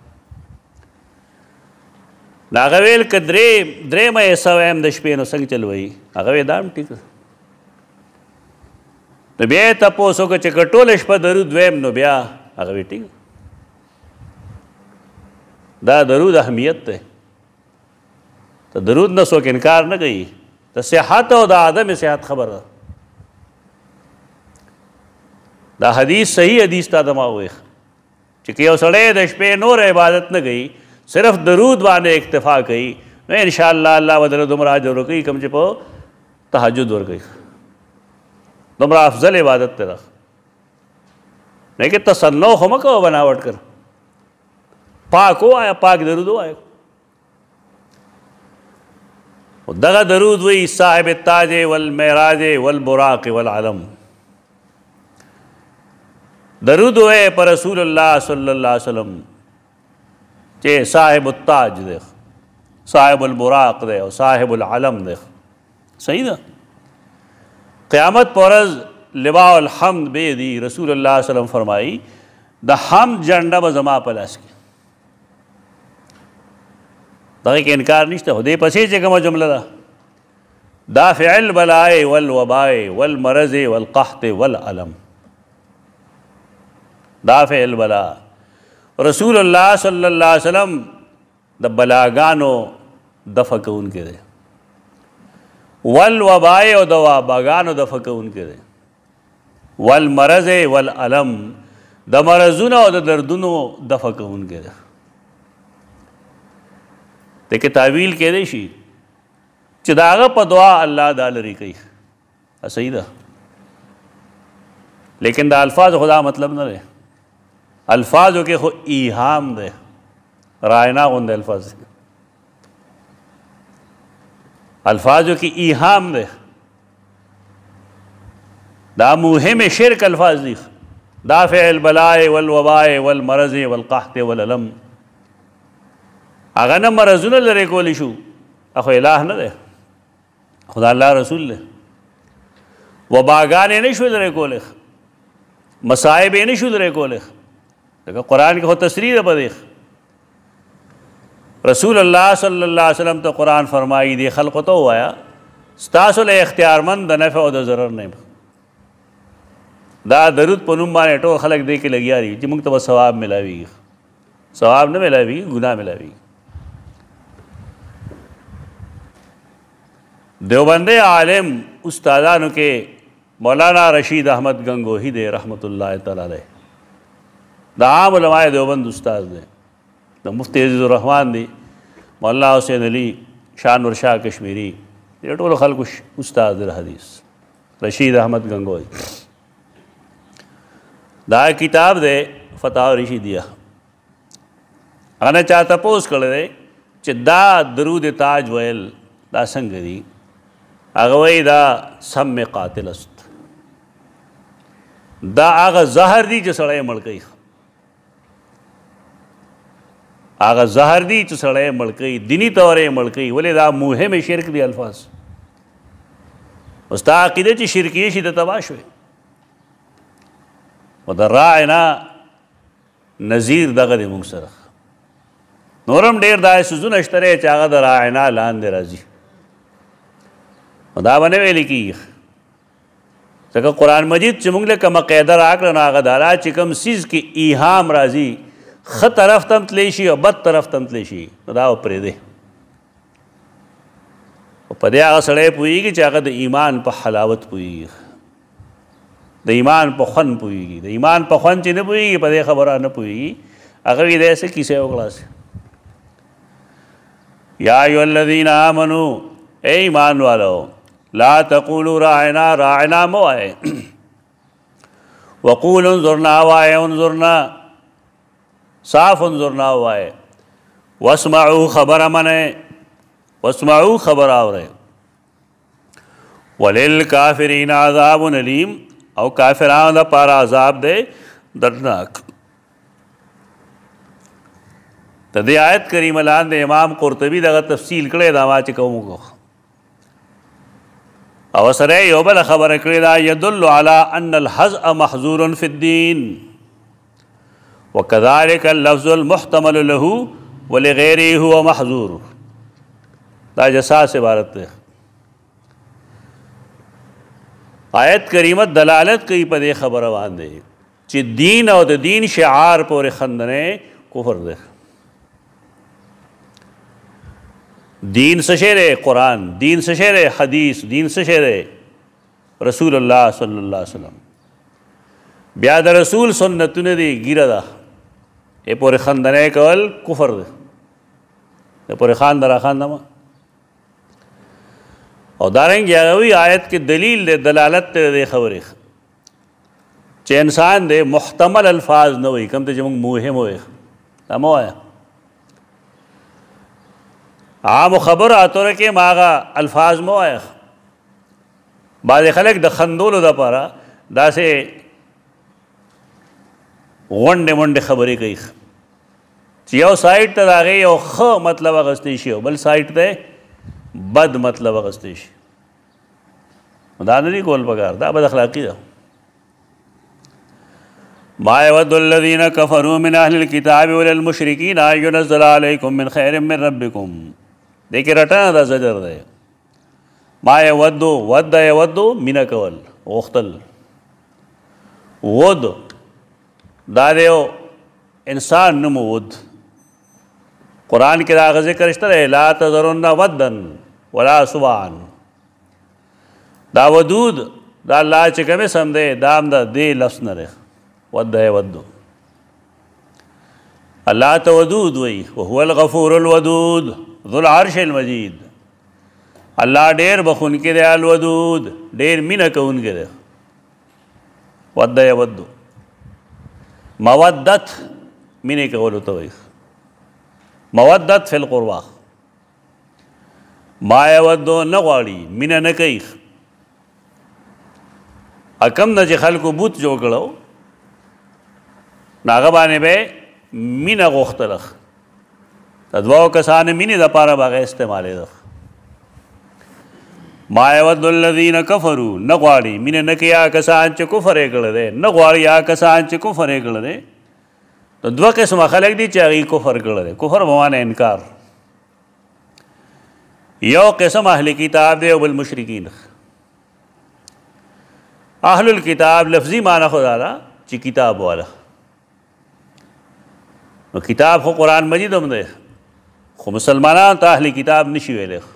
A: دا هغه ویل ک درې درې مې سویم د شپې نو څنګه چلوي هغه دام ټیک نو بیا ته پوسو که چې کټول شپه درو دویم نو بیا هغه ټیک دا درود اهمیت ته ته درود نه څوک انکار نه کوي د صحت او د عدم صحت خبر ده دا حدیث صحیح حدیث تا دما وې چې یو سړی د شپې نور عبادت نه کوي صرف درود باندې اکتفا کوي نو ان شاء الله الله ودره دومره اجر ورکوي کوم چې په تهجد ورکوي دومره افضل عبادت ته نه کې تسنو خو مکو بناوټ کر پاک وایا پاک درود وایا دغه درود وی صاحب التاج والمعراج والبراق والعلم درود وی پر رسول الله صلی الله علیه وسلم چې صاحب التاج دی صاحب البراق دی او صاحب العلم دی صحیح ده قیامت پرز لواء الحمد به دی رسول الله صلی الله علیه وسلم فرمایي د حمد جنډه به زما په لاس کې دغه کې انکار نشته هدي پسې چې کومه جمله ده دا فعل بلای والوبای والمرض والقحط والالم دا فعل بلای رسول الله صلی الله علیه وسلم د بلاګانو د فکون کې دی ول وبای او د وباګانو د فکون کې دی ول مرز ول الم د مرزونو او د دردونو د فکون کې دی ته کې تعویل کې دی شي چې داغه په دعا الله د لری کوي صحیح ده لیکن د الفاظ خدا مطلب نه لري الفاظ کې خو ایهام دی راینا غوند الفاظ دی الفاظو کې ایهام دی دا مهم شرک الفاظ دي دافع البلاء والوباء والمرض والقحط واللم هغه نه مرزونه لري کولی شو اخو اله نه دی خدا الله رسول دی وباګانې نه شو لري کولی مصائب نه شو لري کولی لکه قرآن کې هو تصریح ده بدیخ رسول الله صلی الله علیه وسلم ته قرآن فرمایي دی خلق ته وایا ستاسو له اختیارمند د نفع او د ضرر نه دا درود په نوم باندې ټول خلک دی کې لګیا دي چې موږ ته ثواب ملاوي ثواب نه ملاوي ګناه ملاوي دیوبند عالم استادانو کې مولانا رشید احمد گنگوہی دے رحمت اللہ تعالی علیہ د عام علماء دیوبند استاد دی د مفتی عزیز الرحمن دی مولانا حسین علی شان ورشا کشمیری د ټولو خلکو استاد در حدیث رشید احمد گنگوی دا کتاب دی فتح رشیدیه هغه چا تپوس کړی دی چې دا درود تاج ویل دا څنګه دی هغه وی دا سم قاتل است دا هغه زهر دی چې سړی مړ کوي هغه زهر دي چې سړی مړ کوي دینی طور یې مړ کوي ولې دا مهم شرک دي الفاظ اوس دا عقیده چې شرکیه شي د تباه شوې و د راعنا نظیر دغه دی موږ سره نورم ډیر دا سوزونه شته چې هغه د راعنا لاندې راځي دا باندې ویل کیږي ځکه قرآن مجید چې موږ له کومه قاعده راکړه نو هغه دارا چې کوم سیز کې ایهام راځي خ طرف تم تلی شي او بد طرف تم تلی شي دا پرې دی او په دې هغه سړی پوهیږي چې هغه د ایمان په حلاوت پوهیږي د ایمان په خوند پوهیږي د ایمان په خوند چې نه پوهیږي په دې خبره نه پوهیږي هغه یې داسې کیسه وکړه یا ایو الذین آمنو اے ایمان والو لا تقولوا راعنا راعنا مو وقول انظرنا وای انظرنا صاف انظر نہ وائے واسمعو خبر منے واسمعو خبر آورے ولل کافرین عذاب علیم او کافرانو د پاره عذاب دی دردناک د دې آیت کریم لاندې امام قرطبي دغه تفصیل کړی دا واچ کوم کو او سره یو بل خبره کړی دا يدل علی ان الحزء محظور فی الدین وکذالک اللفظ المحتمل له ولغیره هو محظور دا جساس عبارت ده آیت کریمه دلالت کوي په دې خبره باندې چې دین او د دین شعار پورې خندنه کفر ده دین څه شی دی قران دین څه شی دی حدیث دین څه شی دی رسول الله صلی الله علیه وسلم بیا د رسول سنتونه دي ګیره ده ای پورې خندنه کول کفر دی ای پورې خان درا خان دما او دارنګ یاوی آیت کې دلیل دی دلالت دی خبرې چې انسان دی محتمل الفاظ نه وي کم ته چې موږ موهم وي تمو عام خبر اتره کې ماغه الفاظ مو آیا بعض خلک د خندولو د پاره داسې غونډه منډه خبرې کوي چې یو سایت ته راغی یو خ مطلب اغستې شي بل سایت ته بد مطلب اغستې شي دا نه کول پکار دا بد اخلاقی ده ما يود الذين كفروا من اهل الكتاب وللمشركين ان ينزل عليكم من خير من ربكم دیکھے رټا دا زجر ده ما يود ود يود مینا کول غختل ود دا دیو انسان نمود قرآن کې راغ ذکر شته دی لا تذرن ودن ولا سوان دا ودود دا الله چې کومې سم دی دا هم د دې لفظ نه دی ود دی ودو الله ته ودود وی وهو الغفور الودود ذو العرش المجید الله ډیر بخونکې دی الودود ډیر مینه کوونکی دی ود دی ودو مودت مینې کولو ته وایي مودت فی القربا ما یودو نه غواړي مینه نه کوي اکم نه چې خلکو بوت جوړ کړو ناغه باندې به مینه غوښتلخ د دواو کسانې مینې د پاره باغې استعمالې ده ما یود الذین کفروا نغواړي مینه نه کیا کسان چې کفر یې کړل دي نغواړي یا کسان چې کفر یې کړل دي نو دوه قسمه خلک دي چې هغه کفر کړل دي کفر موانه انکار یو قسم اهل کتاب دی او بل مشرکین اهل الكتاب لفظی معنی خدا دا چې کتاب والا نو کتاب خو قران مجید هم دی خو مسلمانان ته اهل کتاب نشي ویلخ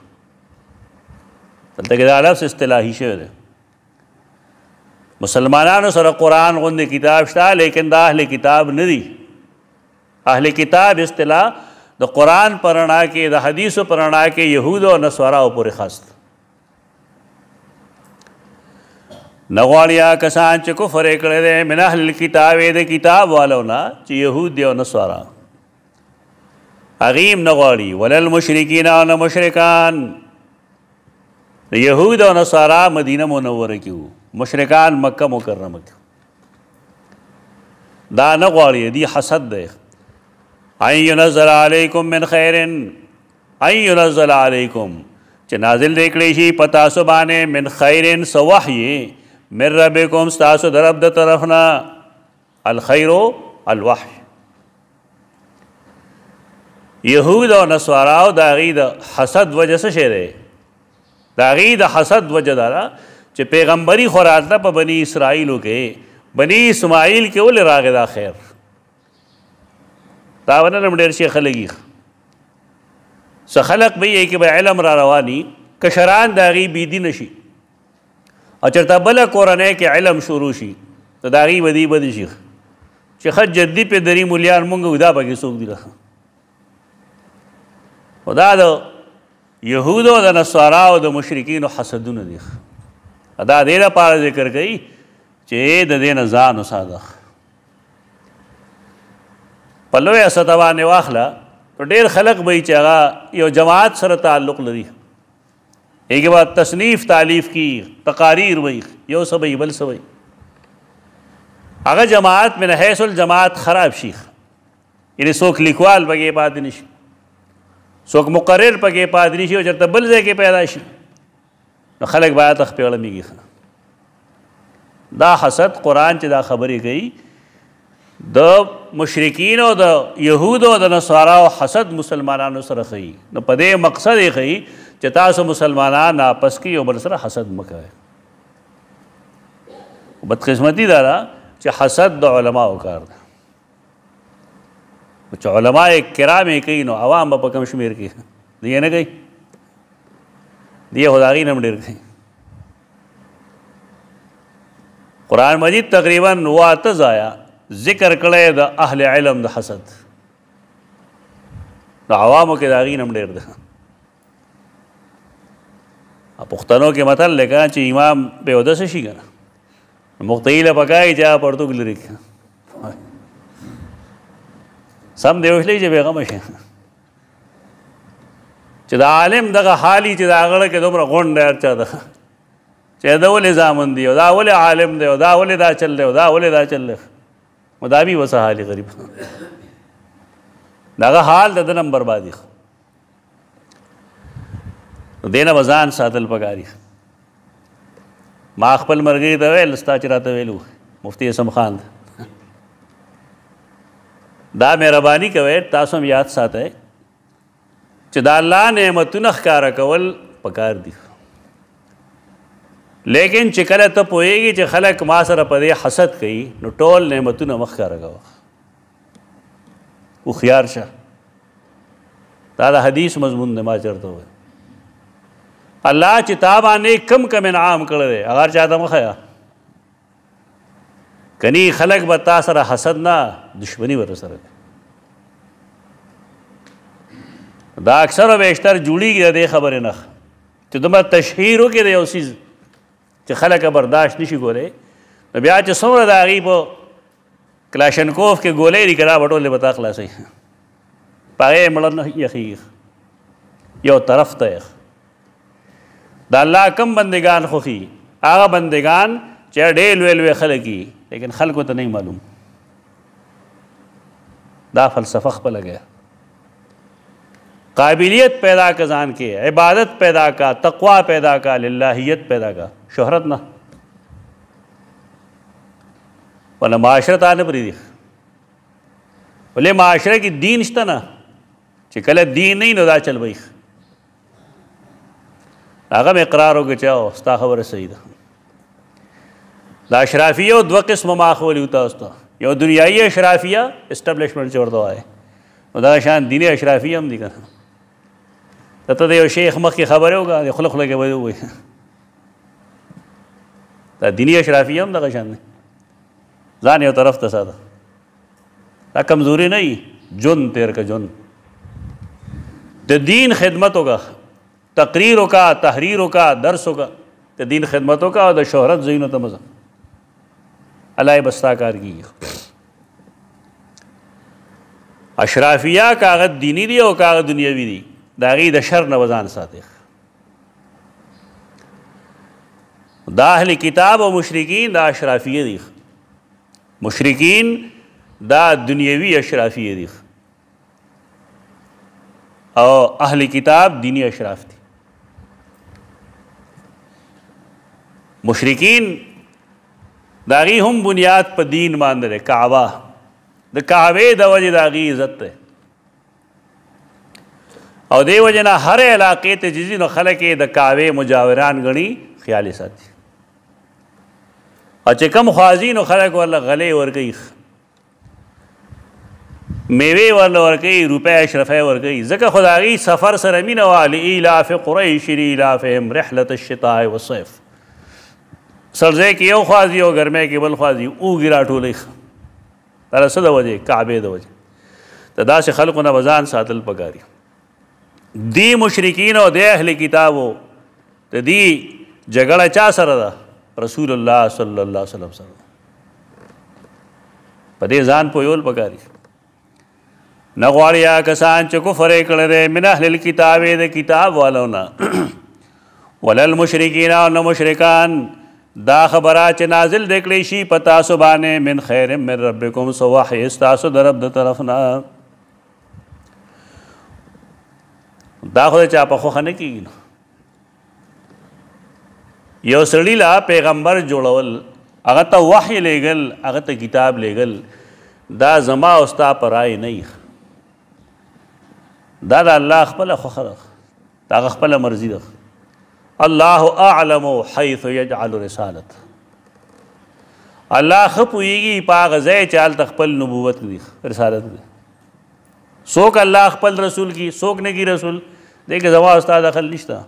A: دلته کې دا لفظ اصطلاحي شوی دی مسلمانانو سره قران غوندې کتاب شته لیکن دا اهل کتاب نه دي اهل کتاب اصطلاح د قران پرانا کې د حدیثو پرانا کې يهود او نصارا او پورې خاص نغوالیا کسان چې کفر کړي دي من اهل کتاب دې کتاب والو نه چې يهود دي او نصارا اغیم نغواړي ولل مشرکین او مشرکان د يهود او نصارا مدینه منوره کې وو مشرکان مکه مکرمه کې دا نه غواړي دی حسد دی اي ينزل عليكم من خير اي ينزل عليكم چې نازل دې کړی شي پتا سو باندې من خیرن سوحی من ربکم تاسو درب د طرفنا الخير الوحی يهود او نصارا او داغي د حسد وجه څه شه دا غي د حسد وجدارا چې پیغمبري خورات په بني اسرائیلو کې بني اسماعیل کې ول راغ دا خیر دا ونه نم ډیر شي خلګي څه خلق به یې کې به علم را رواني کشران دا غي بي دي نشي او چرته بل قرانه کې علم شروع شي ته دا غي بدی بدی شي چې خد جدي په دری مليان مونږ ودا پکې سوق دي راخه خدا دا يهودو د نصاراو د مشرکین حسدونه دي دا دې لپاره ذکر کوي چې د دې نه ځان وساده په لوی ستوانه واخله ډېر خلک به چې هغه یو جماعت سره تعلق لري ایګه بعد تصنیف تعلیف کی تقاریر وای یو سبې بل سبې هغه جماعت من حیث الجماعت خراب شیخ یعنی څوک لیکوال بګې باد نشي څوک مقرر پکې پادری شي او چېرته بل ځای کې پیدا شي نو خلک باید تخ پیړه میږي دا حسد قرآن چې دا خبرې کوي د مشرکین او د یهودو د نصاراو حسد مسلمانانو سره کوي نو په دې مقصد یې کوي چې تاسو مسلمانان آپس کې یو بل سره حسد مکوئ بدقسمتي دا ده چې حسد د علماو کار ده چې علما کرام یې کوي نو عوام به په کم شمیر کې دی نه کوي دی خداغي نه ډیر کوي قران مجید تقریبا واته زایا ذکر کړي د اهل علم د حسد د عوامو کې داغي نه ډیر ده پښتنو کې متل لکه چې امام به ودسه شي کنه مختیله پکای چې پرتګ لري کنه سم دی وښلې چې بیغم شي چې دا عالم دغه حالي چې دا غړ کې دومره غونډه ارچا ده چې دا ولې ځامن دی دا ولې عالم دی دا ولې دا چل دی دا ولې دا چل دی مدابي وسه حالي غریب داغه حال د دنم بربادي دینه وزان ساتل پګاری ما خپل مرګي ته ویل ستا چراته ویلو مفتي اسم خان ده. دا مهرباني کوي تاسو هم یاد ساتئ چې دا الله نعمتونه ښکارا کول پکار دي لیکن چې کله ته پوهیږي چې خلک ما سره په دې حسد کوي نو ټول نعمتونه مخ ښکارا کوه او خيار شه دا د حدیث مضمون نه ما چرته وي الله چې تا باندې کم کم انعام کړل هغه چاته مخایا کنی خلق به تا سره حسد نه دشمنی ور سره دا اکثر او بیشتر جوړیږي د خبرې نه چې دمه تشهیر وکړي د یو سیز چې خلک برداشت نشي کولی نو بیا چې څومره د هغې په کلاشنکوف کې ګولۍ دي که دا به ټولې به تا خلاصوي په هغې مړه نه یخېږي یو طرف ته د الله کم بندگان خوښي هغه بندگان چې ډېر لوی لوی خلک لیکن خلکو ته نه معلوم دا فلسفه خپل لګیا قابلیت پیدا کا ځان کې عبادت پیدا کا تقوا پیدا کا للہیت پیدا کا شهرت نه ولا معاشره ته نه پریدي ولې معاشره کې دین شته نه چې کله دین نه نو دا چل وایخ هغه اقرار وکړ چې او ستا خبره صحیح ده دا اشرافیه او دوه قسم ماخولی تاسو ته یو دنیایي اشرافیه اسټابلیشمنت جوړ دوه نو دا شان دیني اشرافیه هم دي کنه ته د یو شیخ مخ کی خبره وګا د خلخ لګي وای وای دا دیني اشرافیه هم دغه شان نه ځان یو طرف ته ساده دا کمزوري نه جون تیر کا جون د دین خدمتو کا تقریرو کا تحریرو کا درسو کا د دین خدمتو کا او د شهرت زینو ته مزه الله بستا کارږي اشرافیه کاغذ دینی دی او کاغذ دنیوي دی دا غي د شر نه وزان ساتي دا اهل کتاب او مشرکین دا اشرافیه دي مشرکین دا دنیوي اشرافیه دي او اهل کتاب دینی اشراف دي مشرکین دا غي هم بنیاد په دین باندې ده کعبه د کعبه د وجه دا غي عزت ده او دی وجه نه هر علاقې ته چې نو خلک د کعبه مجاوران غني خیالي ساتي او چې کم خوازي نو خلک ورله غلې ورګي میوه ورله ورګي روپې اشرفه ورګي ځکه خدایي سفر سره مين او ال الاف قريش الافهم رحله الشتاء والصيف سلزه کې یو خوازي او ګرمه کې بل خوازي او ګرا ټولې تر څه د وجه کعبه د وجه ته داسې خلکو نه وزان ساتل پکاري دی مشرکین او د اهل کتابو ته دی جګړه چا سره ده رسول الله صلی الله علیه وسلم سره په دې ځان په یول پکاري نغوالیا کسان چې کفر کړل دي من اهل کتابه د کتاب والو نه ولل مشرکین او مشرکان دا خبره چې نازل دکړې شي پتا سبانه من خیر من ربکم سو وحی استاسو درب د طرفنا دا خو چا په خو خنه کیږي یو سړی لا پیغمبر جوړول هغه ته وحی لېګل هغه ته کتاب لېګل دا زما او ستا پرای نه دا د الله خپل خو خلق دا خپل مرزي ده الله اعلم حيث يجعل رسالت الله خپويږي پاغ ځای چال تخپل نبوت دی رسالت دی څوک الله خپل رسول کی څوک نه کی رسول دغه زما استاد دخل نشتا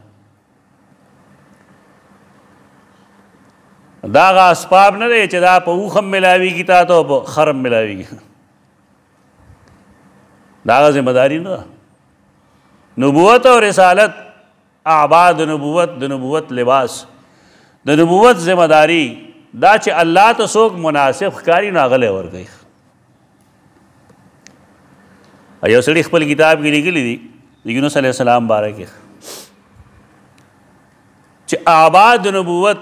A: دا غا اسباب نه دی چې دا په وخم ملاوي کی تا ته په خرم ملاوي دا غا ذمہ داری نه نبوت او رسالت اعبا د نبوت د نبوت لباس د نبوت ذمہداری دا چې الله ته څوک مناسب ښکاری ناغله ورغی ایو سړي خپل کتاب کې لیکلي دي د یونس علی السلام باره کې چې آباد نبوت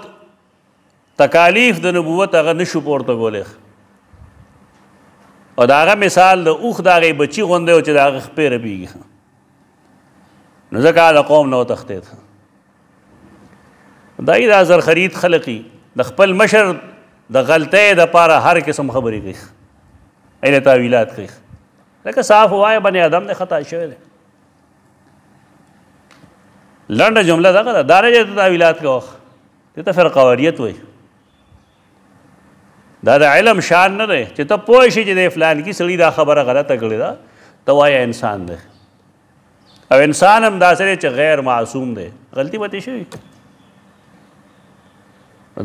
A: تکالیف د نبوت هغه نشو پورته کولې او دا هغه مثال د اوخ دغه بچی غونډه او چې دا خپې ربيږي نو ځکه د قوم نو تختید دای دا زر خرید خلقی د خپل مشر د غلطۍ د پاره هر قسم خبرې کوي اله تعویلات کوي لکه صاف وای بنی آدم نه خطا شوی دی لنډه جمله دغه ده دارجه ته تعویلات کوه دې ته فرقواریت وایي دا د علم شان نه دی چې ته پوه شي چې د فلان کې سړي دا خبره غلطه کړې ده ته وایه انسان دی او انسان هم دا سره چې غیر معصوم دی غلطي وتی شي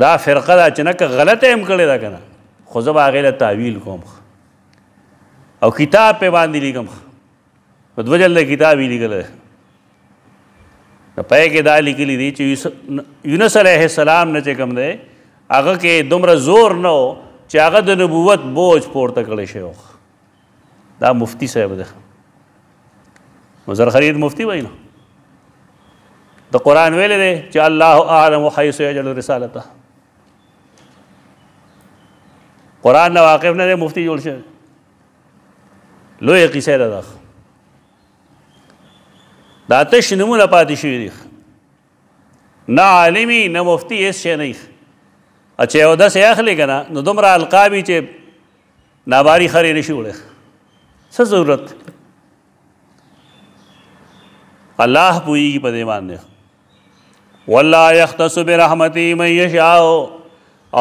A: دا فرقه دا چې نه که غلطه هم کړی دا کنه خو زه به هغې له تعویل کوم او کتاب پې باندې لیکم په دوه جلده کتاب یې لیکلی نو پای کې دا لیکلی دی چې یونس علیه السلام نه چې کوم دی هغه کې دومره زور نه و چې هغه د نبوت بوج پورته کړی شوی دا مفتی صاحب دی مزر خرید مفتی وای نو د قران ویل دی چې الله اعلم حيث يجعل رسالته قران نه واقف نه دی مفتی جوړ شه لوی قصه ده دا دا تش نمونه پاتې شوی دی نه عالمي نه مفتی هیڅ شی نه اچھا او داسې اخلي کنه نو دومره القابي چې ناباری خري نشي وړه څه ضرورت الله پویږي په دې باندې والله یختص برحمتي من یشاء او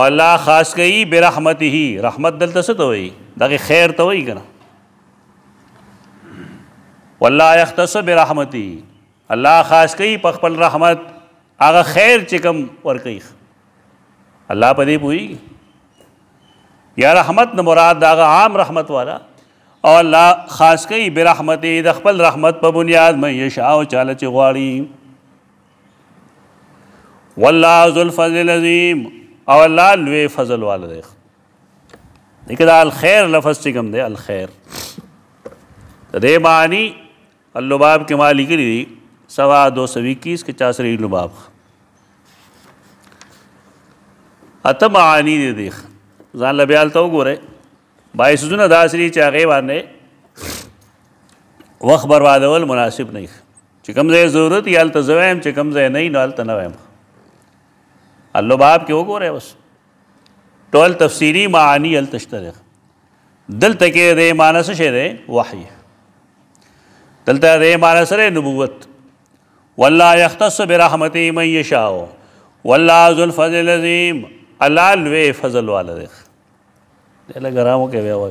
A: الله خاص کوي برحمته رحمت دلته څه ته وایي دغه خیر ته وایي کنه والله یختص برحمتي الله خاص کوي په خپل رحمت هغه خیر چې کوم ور کوي الله په دې پویږي یا رحمت نه مراد دا عام رحمت والا او الله خاص کوي برحمت د خپل رحمت په بنیاد مې یشا او چاله چې غواړي والله ذو الفضل العظیم او الله لوی فضل والا دی دغه د الخير لفظ چې کوم دی الخير دې معنی اللباب کې مالی کې دی سوا دو سو اکیس کے چاسری لباب اتم معانی دی دیخ ځان لبیال تو گو رہے بایسونه داسې چې هغه باندې وخت بربادول مناسب نه چې کوم ځای ضرورت یا تل زویم چې کوم ځای نه نو تل نه وایم الله باب کې وګوره بس ټول تفسیری معانی ال تشترخ دلته کې د معنی څه شه ده وحی دلته د معنی سره نبوت والله يختص برحمته من يشاء والله ذو الفضل العظیم الله لوی فضل والده એટલે ઘરામો કહેવાય